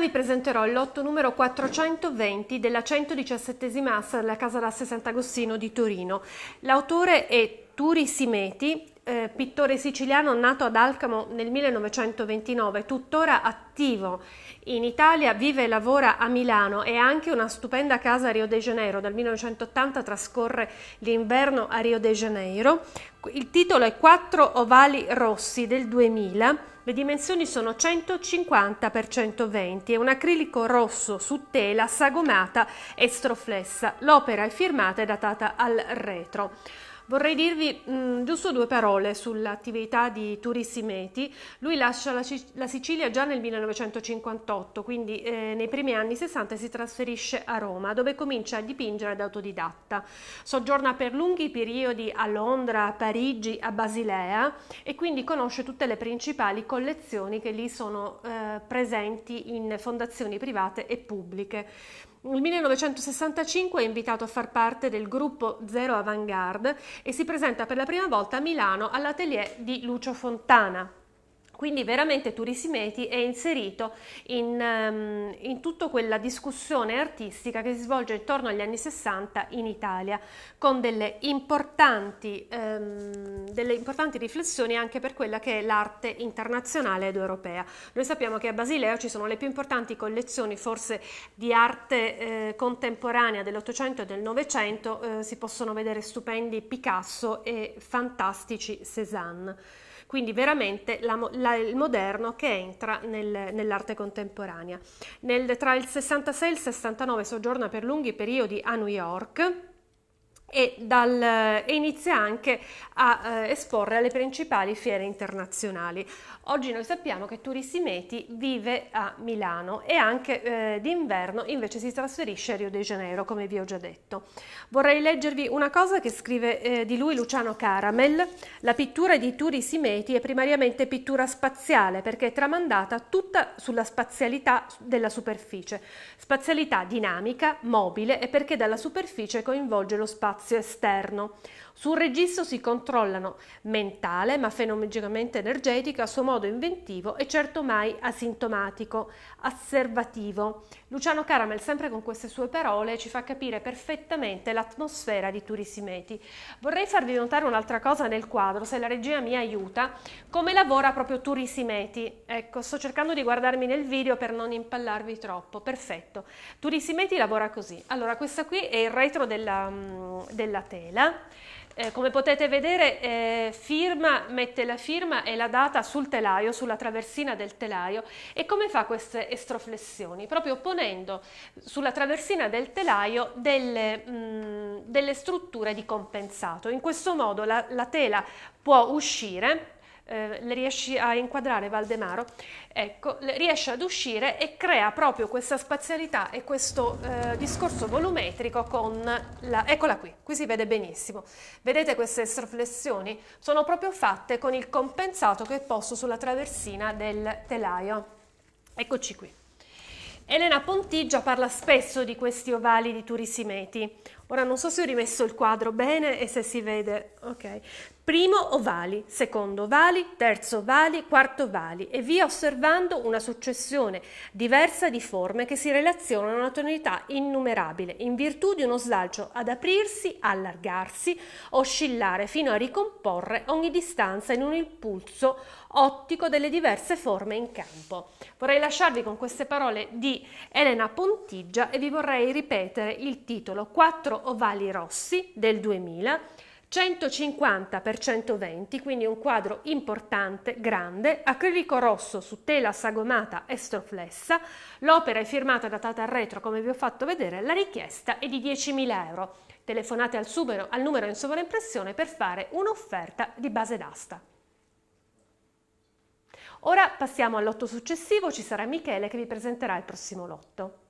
vi presenterò il lotto numero 420 della 117esima assa della Casa d'Asse Sant'Agostino di Torino. L'autore è Turi Simeti eh, pittore siciliano nato ad Alcamo nel 1929, tuttora attivo in Italia, vive e lavora a Milano e ha anche una stupenda casa a Rio de Janeiro. Dal 1980 trascorre l'inverno a Rio de Janeiro. Il titolo è Quattro ovali rossi del 2000. Le dimensioni sono 150 x 120 e un acrilico rosso su tela sagomata e stroflessa. L'opera è firmata e datata al retro. Vorrei dirvi mh, mm, giusto due parole sull'attività di Turissimeti. Lui lascia la, la, Sicilia già nel 1958, quindi eh, nei primi anni 60 si trasferisce a Roma, dove comincia a dipingere da autodidatta. Soggiorna per lunghi periodi a Londra, a Parigi, a Basilea e quindi conosce tutte le principali collezioni che lì sono eh, presenti in fondazioni private e pubbliche. Nel 1965 è invitato a far parte del gruppo Zero Avantgarde e si presenta per la prima volta a Milano all'atelier di Lucio Fontana. Quindi veramente Turisimeti è inserito in, ehm, in, tutta quella discussione artistica che si svolge intorno agli anni 60 in Italia, con delle importanti ehm, delle importanti riflessioni anche per quella che è l'arte internazionale ed europea. Noi sappiamo che a Basilea ci sono le più importanti collezioni forse di arte eh, contemporanea dell'Ottocento e del Novecento, eh, si possono vedere stupendi Picasso e fantastici Cézanne quindi veramente la, la, il moderno che entra nel, nell'arte contemporanea. Nel, tra il 66 e il 69 soggiorna per lunghi periodi a New York, e, dal, e, inizia anche a eh, esporre alle principali fiere internazionali. Oggi noi sappiamo che Turisimeti vive a Milano e anche eh, d'inverno invece si trasferisce a Rio de Janeiro, come vi ho già detto. Vorrei leggervi una cosa che scrive eh, di lui Luciano Caramel. La pittura di Turisimeti è primariamente pittura spaziale perché è tramandata tutta sulla spazialità della superficie. Spazialità dinamica, mobile e perché dalla superficie coinvolge lo spazio spazio esterno. Sul registro si controllano mentale, ma fenomenologicamente energetico, a suo modo inventivo e certo mai asintomatico, asservativo. Luciano Caramel, sempre con queste sue parole, ci fa capire perfettamente l'atmosfera di Turisimeti. Vorrei farvi notare un'altra cosa nel quadro, se la regia mi aiuta, come lavora proprio Turisimeti. Ecco, sto cercando di guardarmi nel video per non impallarvi troppo. Perfetto. Turisimeti lavora così. Allora, questo qui è il retro della mm, della tela. Eh, come potete vedere eh, firma, mette la firma e la data sul telaio, sulla traversina del telaio e come fa queste estroflessioni? Proprio ponendo sulla traversina del telaio delle, mh, mm, delle strutture di compensato. In questo modo la, la tela può uscire eh, riesci a inquadrare Valdemaro, ecco, riesce ad uscire e crea proprio questa spazialità e questo eh, discorso volumetrico con la... Eccola qui, qui si vede benissimo. Vedete queste estroflessioni? Sono proprio fatte con il compensato che è posto sulla traversina del telaio. Eccoci qui. Elena Pontigia parla spesso di questi ovali di Turisimeti. Ora non so se ho rimesso il quadro bene e se si vede, ok. Primo ovali, secondo ovali, terzo ovali, quarto ovali e via osservando una successione diversa di forme che si relazionano a una tonalità innumerabile in virtù di uno slancio ad aprirsi, allargarsi, oscillare fino a ricomporre ogni distanza in un impulso ottico delle diverse forme in campo. Vorrei lasciarvi con queste parole di Elena Pontiggia e vi vorrei ripetere il titolo Quattro ovali rossi del 2000 150 x 120, quindi un quadro importante, grande, acrilico rosso su tela sagomata estroflessa. L'opera è firmata da Tata al retro, come vi ho fatto vedere, la richiesta è di 10.000 euro. Telefonate al, subero, al numero in sovraimpressione per fare un'offerta di base d'asta. Ora passiamo al lotto successivo, ci sarà Michele che vi presenterà il prossimo lotto.